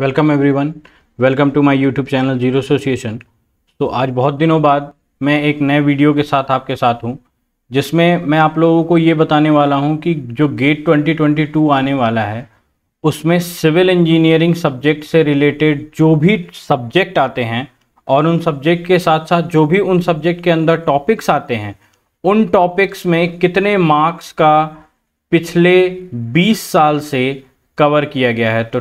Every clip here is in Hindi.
welcome everyone welcome to my YouTube channel zero association तो आज बहुत दिनों बाद मैं एक नए वीडियो के साथ आपके साथ हूँ जिसमें मैं आप लोगों को ये बताने वाला हूँ कि जो गेट 2022 आने वाला है उसमें सिविल इंजीनियरिंग सब्जेक्ट से रिलेटेड जो भी सब्जेक्ट आते हैं और उन सब्जेक्ट के साथ साथ जो भी उन सब्जेक्ट के अंदर टॉपिक्स आते हैं उन टॉपिक्स में कितने मार्क्स का पिछले 20 साल से कवर किया गया है तो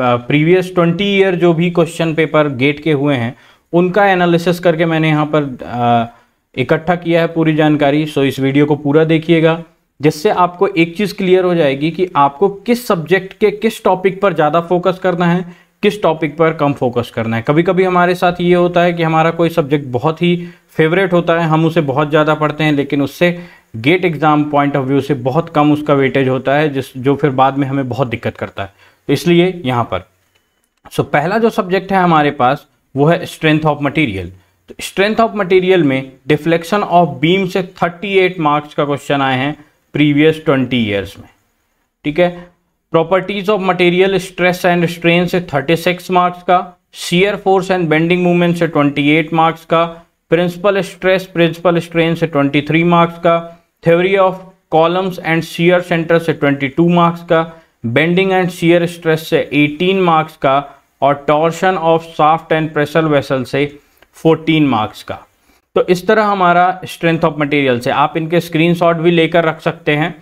प्रीवियस ट्वेंटी ईयर जो भी क्वेश्चन पेपर गेट के हुए हैं उनका एनालिसिस करके मैंने यहाँ पर इकट्ठा किया है पूरी जानकारी सो इस वीडियो को पूरा देखिएगा जिससे आपको एक चीज़ क्लियर हो जाएगी कि आपको किस सब्जेक्ट के किस टॉपिक पर ज़्यादा फोकस करना है किस टॉपिक पर कम फोकस करना है कभी कभी हमारे साथ ये होता है कि हमारा कोई सब्जेक्ट बहुत ही फेवरेट होता है हम उसे बहुत ज़्यादा पढ़ते हैं लेकिन उससे GATE exam point of view से बहुत कम उसका वेटेज होता है जिस जो फिर बाद में हमें बहुत दिक्कत करता है इसलिए यहाँ पर सो so, पहला जो सब्जेक्ट है हमारे पास वो है स्ट्रेंथ ऑफ मटेरियल तो स्ट्रेंथ ऑफ मटेरियल में डिफ्लेक्शन ऑफ बीम से 38 मार्क्स का क्वेश्चन आए हैं प्रीवियस 20 इयर्स में ठीक है properties of material stress and strain से 36 मार्क्स का shear force and bending movement से 28 मार्क्स का प्रिंसिपल स्ट्रेस प्रिंसिपल स्ट्रेन से 23 मार्क्स का theory of columns and shear centre से 22 मार्क्स का बेंडिंग एंड शियर स्ट्रेस से 18 मार्क्स का और torsion of shaft and pressure vessel से 14 मार्क्स का तो इस तरह हमारा स्ट्रेंथ ऑफ मटेरियल से आप इनके स्क्रीनशॉट भी लेकर रख सकते हैं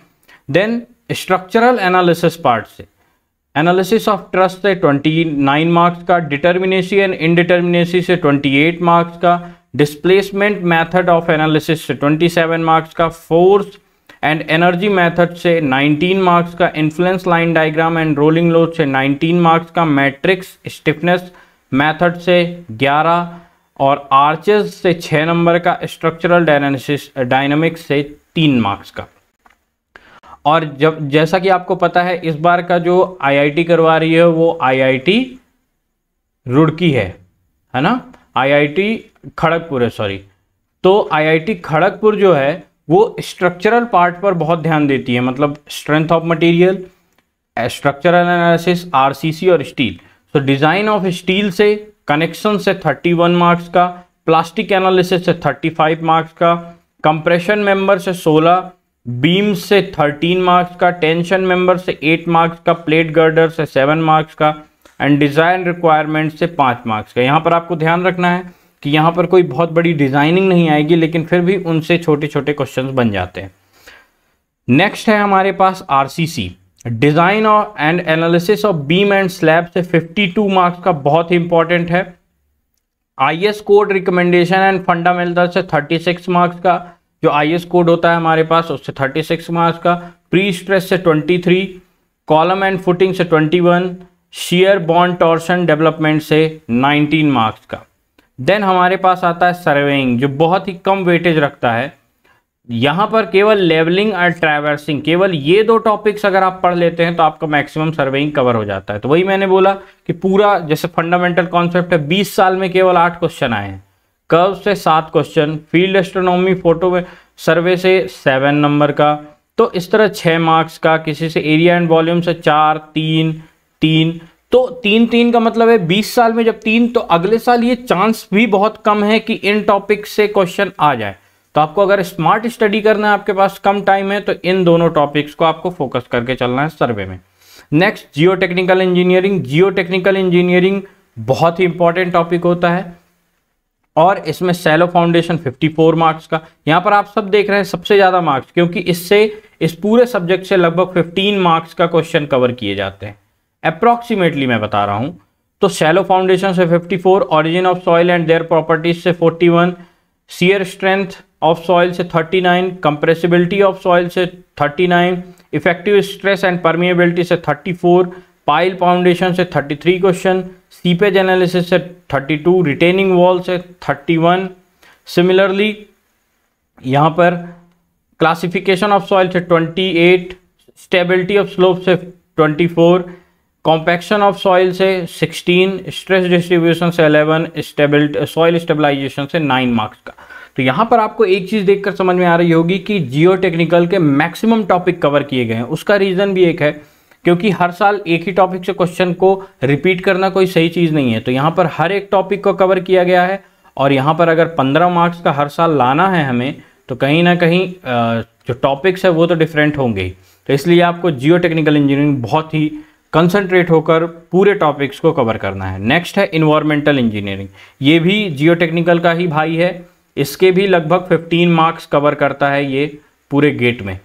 देन स्ट्रक्चरल एनालिसिस पार्ट से एनालिसिस ऑफ ट्रस्ट से 29 मार्क्स का डिटर्मिनेसी एंड इनडिटर्मिनेसी से 28 मार्क्स का डिस्प्लेसमेंट मेथड ऑफ एनालिसिस से 27 मार्क्स का फोर्स एंड एनर्जी मेथड से 19 मार्क्स का influence line diagram and rolling load से 19 मार्क्स का मैट्रिक्स स्टिफनेस मेथड से 11 और आर्चेस से 6 नंबर का स्ट्रक्चरल डायनासिस डायनामिक्स से 3 मार्क्स का और जब जैसा कि आपको पता है इस बार का जो आईआईटी करवा रही है वो आईआईटी रुड़की है है ना आईआईटी खड़गपुर है सॉरी तो आईआईटी खड़गपुर जो है वो स्ट्रक्चरल पार्ट पर बहुत ध्यान देती है मतलब strength of material structural analysis RCC और steel so design of steel से कनेक्शन से 31 मार्क्स का प्लास्टिक एनालिसिस से 35 मार्क्स का कंप्रेशन मेंबर से 16 बीम से 13 मार्क्स का टेंशन मेंबर से 8 मार्क्स का प्लेट गर्डर से 7 मार्क्स का एंड डिज़ाइन रिक्वायरमेंट से 5 मार्क्स का यहाँ पर आपको ध्यान रखना है कि यहाँ पर कोई बहुत बड़ी डिज़ाइनिंग नहीं आएगी लेकिन फिर भी उनसे छोटे छोटे क्वेश्चन बन जाते हैं नेक्स्ट है हमारे पास आर डिज़ाइन और and analysis of beam and slab से 52 मार्क्स का बहुत ही इंपॉर्टेंट है I code recommendation and fundamental से 36 मार्क्स का जो आई कोड होता है हमारे पास उससे 36 मार्क्स का प्री स्ट्रेस से 23 कॉलम एंड फुटिंग से 21 one shear bond torsion development से 19 मार्क्स का देन हमारे पास आता है सर्वेइंग जो बहुत ही कम वेटेज रखता है यहाँ पर केवल लेवलिंग और ट्रैवर्सिंग केवल ये दो टॉपिक्स अगर आप पढ़ लेते हैं तो आपका मैक्सिमम सर्वेइंग कवर हो जाता है तो वही मैंने बोला कि पूरा जैसे फंडामेंटल कॉन्सेप्ट है बीस साल में केवल आठ क्वेश्चन आए हैं कर्व से सात question field astronomy photo survey से सेवन नंबर का तो इस तरह छः मार्क्स का किसी से एरिया एंड वॉल्यूम से चार तीन तीन तो तीन तीन का मतलब है बीस साल में जब तीन तो अगले साल ये चांस भी बहुत कम है कि इन टॉपिक से क्वेश्चन आ जाए तो आपको अगर स्मार्ट स्टडी करना है आपके पास कम टाइम है तो इन दोनों टॉपिक्स को आपको फोकस करके चलना है सर्वे में next geotechnical engineering geotechnical engineering बहुत ही इंपॉर्टेंट टॉपिक होता है और इसमें सेलो फाउंडेशन 54 मार्क्स का यहाँ पर आप सब देख रहे हैं सबसे ज़्यादा मार्क्स क्योंकि इससे इस पूरे सब्जेक्ट से लगभग 15 मार्क्स का क्वेश्चन कवर किए जाते हैं अप्रॉक्सीमेटली मैं बता रहा हूँ तो सैलो फाउंडेशन से 54 four origin of soil and their properties से 41 one shear strength of soil से 39 नाइन कंप्रेसिबिलिटी ऑफ सॉइल से 39 nine effective stress and permeability से 34 फोर पाइल फाउंडेशन से 33 थ्री क्वेश्चन सीपेज एनालिसिस से 32 टू रिटेनिंग वॉल से 31 वन सिमिलरली यहाँ पर क्लासिफिकेशन ऑफ सॉइल से 28 स्टेबिलिटी ऑफ स्लोप से 24 कॉम्पैक्शन ऑफ सॉइल से 16 स्ट्रेस डिस्ट्रीब्यूशन से 11 स्टेबल सॉइल स्टेबलाइजेशन से 9 मार्क्स का तो यहाँ पर आपको एक चीज़ देखकर समझ में आ रही होगी कि जियो टेक्निकल के मैक्सिमम टॉपिक कवर किए गए हैं उसका रीज़न भी एक है क्योंकि हर साल एक ही टॉपिक से क्वेश्चन को रिपीट करना कोई सही चीज़ नहीं है तो यहाँ पर हर एक टॉपिक को कवर किया गया है और यहाँ पर अगर पंद्रह मार्क्स का हर साल लाना है हमें तो कहीं ना कहीं जो टॉपिक्स है वो तो डिफरेंट होंगे तो इसलिए आपको जियो टेक्निकल इंजीनियरिंग बहुत ही कंसंट्रेट होकर पूरे टॉपिक्स को कवर करना है नेक्स्ट है इन्वायरमेंटल इंजीनियरिंग ये भी जियो टेक्निकल का ही भाई है इसके भी लगभग 15 मार्क्स कवर करता है ये पूरे गेट में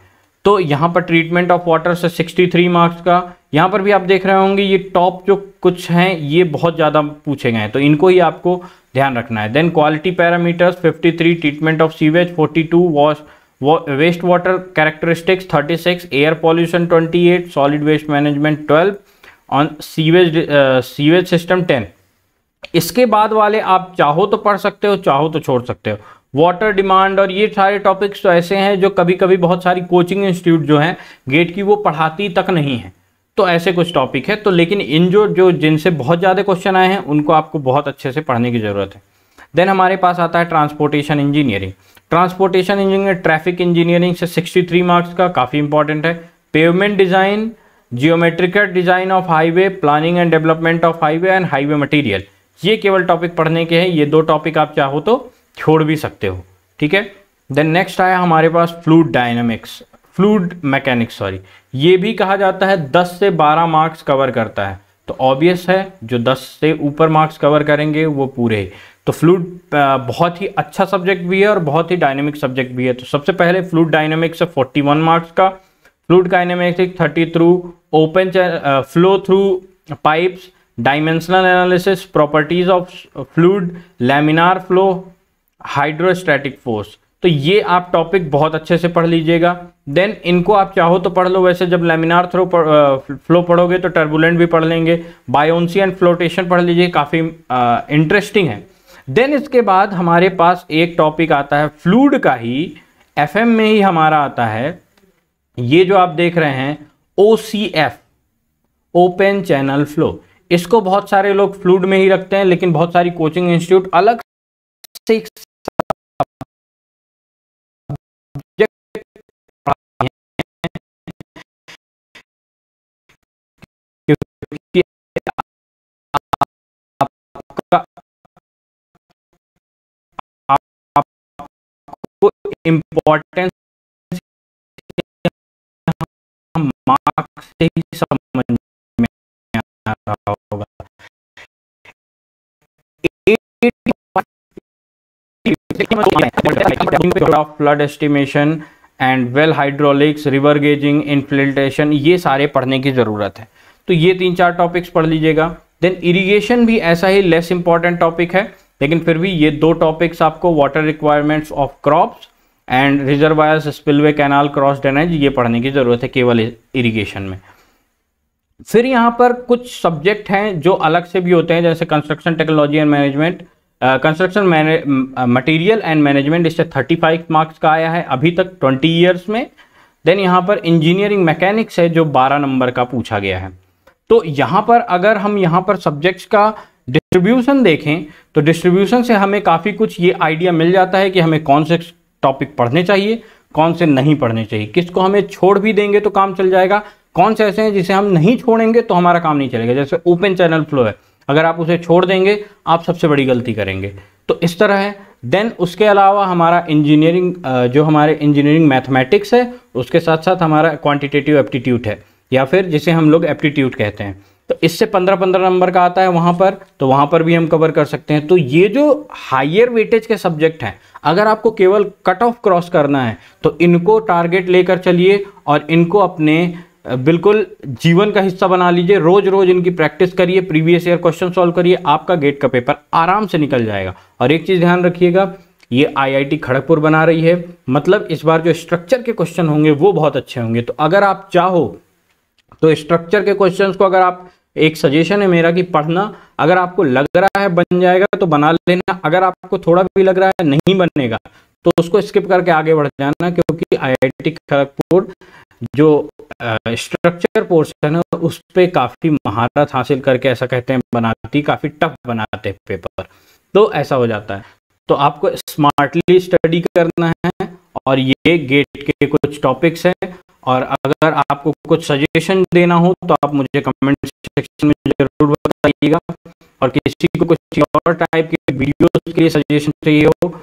तो यहाँ पर ट्रीटमेंट ऑफ वाटर से 63 मार्क्स का यहाँ पर भी आप देख रहे होंगे ये टॉप जो कुछ हैं ये बहुत ज़्यादा पूछे गए हैं तो इनको ही आपको ध्यान रखना है then quality parameters 53 treatment of sewage 42 wash waste water characteristics 36 air pollution 28 solid waste management 12 on sewage sewage system 10 इसके बाद वाले आप चाहो तो पढ़ सकते हो चाहो तो छोड़ सकते हो वाटर डिमांड और ये सारे टॉपिक्स तो ऐसे हैं जो कभी कभी बहुत सारी कोचिंग इंस्टीट्यूट जो हैं गेट की वो पढ़ाती तक नहीं है तो ऐसे कुछ टॉपिक है तो लेकिन इन जो जो जिनसे बहुत ज़्यादा क्वेश्चन आए हैं उनको आपको बहुत अच्छे से पढ़ने की ज़रूरत है देन हमारे पास आता है transportation engineering transportation engineer traffic engineering से 63 मार्क्स का काफ़ी इंपॉर्टेंट है pavement design geometrical design of highway planning and development of highway and highway material ये केवल टॉपिक पढ़ने के हैं ये दो टॉपिक आप चाहो तो छोड़ भी सकते हो ठीक है देन नेक्स्ट आया हमारे पास fluid dynamics fluid mechanics sorry ये भी कहा जाता है 10 से 12 मार्क्स कवर करता है तो ऑब्वियस है जो 10 से ऊपर मार्क्स कवर करेंगे वो पूरे तो फ्लूड बहुत ही अच्छा सब्जेक्ट भी है और बहुत ही डायनेमिक सब्जेक्ट भी है तो सबसे पहले फ्लूड डायनेमिक्स है फोर्टी मार्क्स का fluid dynamics thirty through open flow through pipes dimensional analysis properties of fluid laminar flow hydrostatic force तो ये आप टॉपिक बहुत अच्छे से पढ़ लीजिएगा देन इनको आप चाहो तो पढ़ लो वैसे जब लेमिनार थ्रो फ्लो पढ़ोगे तो टर्बुलेंट भी पढ़ लेंगे बायोन्सी एंड फ्लोटेशन पढ़ लीजिए काफ़ी इंटरेस्टिंग है देन इसके बाद हमारे पास एक टॉपिक आता है फ्लूड का ही एफ में ही हमारा आता है ये जो आप देख रहे हैं O C F open channel flow इसको बहुत सारे लोग फ्लूड में ही रखते हैं लेकिन बहुत सारी कोचिंग इंस्टीट्यूट अलग से इम्पोर्टेंस मार्क्स से ही समझ में आ रहा होगा flood estimation and well hydraulics river gauging infiltration ये सारे पढ़ने की ज़रूरत है तो ये तीन चार टॉपिक्स पढ़ लीजिएगा देन इरिगेशन भी ऐसा ही लेस इंपॉर्टेंट टॉपिक है लेकिन फिर भी ये दो टॉपिक्स आपको water requirements of crops and reservoirs spillway canal cross drainage ये पढ़ने की ज़रूरत है केवल इरिगेशन में फिर यहाँ पर कुछ सब्जेक्ट हैं जो अलग से भी होते हैं जैसे construction technology and management construction material and management इससे 35 मार्क्स का आया है अभी तक 20 इयर्स में देन यहाँ पर इंजीनियरिंग मैकेनिक्स है जो 12 नंबर का पूछा गया है तो यहाँ पर अगर हम यहाँ पर सब्जेक्ट्स का डिस्ट्रीब्यूशन देखें तो डिस्ट्रीब्यूशन से हमें काफ़ी कुछ ये आइडिया मिल जाता है कि हमें कौन से टॉपिक पढ़ने चाहिए कौन से नहीं पढ़ने चाहिए किसको हमें छोड़ भी देंगे तो काम चल जाएगा कौन से ऐसे हैं जिसे हम नहीं छोड़ेंगे तो हमारा काम नहीं चलेगा जैसे ओपन चैनल फ्लो है अगर आप उसे छोड़ देंगे आप सबसे बड़ी गलती करेंगे तो इस तरह है देन उसके अलावा हमारा इंजीनियरिंग जो हमारे इंजीनियरिंग मैथमेटिक्स है उसके साथ साथ हमारा क्वांटिटेटिव एप्टीट्यूट है या फिर जिसे हम लोग एप्टीट्यूड कहते हैं तो इससे पंद्रह पंद्रह नंबर का आता है वहां पर तो वहां पर भी हम कवर कर सकते हैं तो ये जो हाइयर वेटेज के सब्जेक्ट हैं अगर आपको केवल कट ऑफ क्रॉस करना है तो इनको टारगेट लेकर चलिए और इनको अपने बिल्कुल जीवन का हिस्सा बना लीजिए रोज रोज इनकी प्रैक्टिस करिए प्रीवियस ईयर क्वेश्चन सॉल्व करिए आपका गेट का पेपर आराम से निकल जाएगा और एक चीज़ ध्यान रखिएगा ये आईआईटी खड़गपुर बना रही है मतलब इस बार जो स्ट्रक्चर के क्वेश्चन होंगे वो बहुत अच्छे होंगे तो अगर आप चाहो तो स्ट्रक्चर के क्वेश्चंस को अगर आप एक सजेशन है मेरा कि पढ़ना अगर आपको लग रहा है बन जाएगा तो बना लेना अगर आपको थोड़ा भी लग रहा है नहीं बनेगा तो उसको स्किप करके आगे बढ़ जाना क्योंकि आईआईटी खड़गपुर जो स्ट्रक्चर पोर्शन है उस पर काफ़ी महारत हासिल करके ऐसा कहते हैं बनाती काफ़ी टफ बनाते हैं पेपर तो ऐसा हो जाता है तो आपको स्मार्टली स्टडी करना है और ये गेट के कुछ टॉपिक्स हैं और अगर आपको कुछ सजेशन देना हो तो आप मुझे कमेंट सेक्शन में ज़रूर बताइएगा और किसी को कुछ और टाइप के वीडियोस के लिए सजेशन चाहिए हो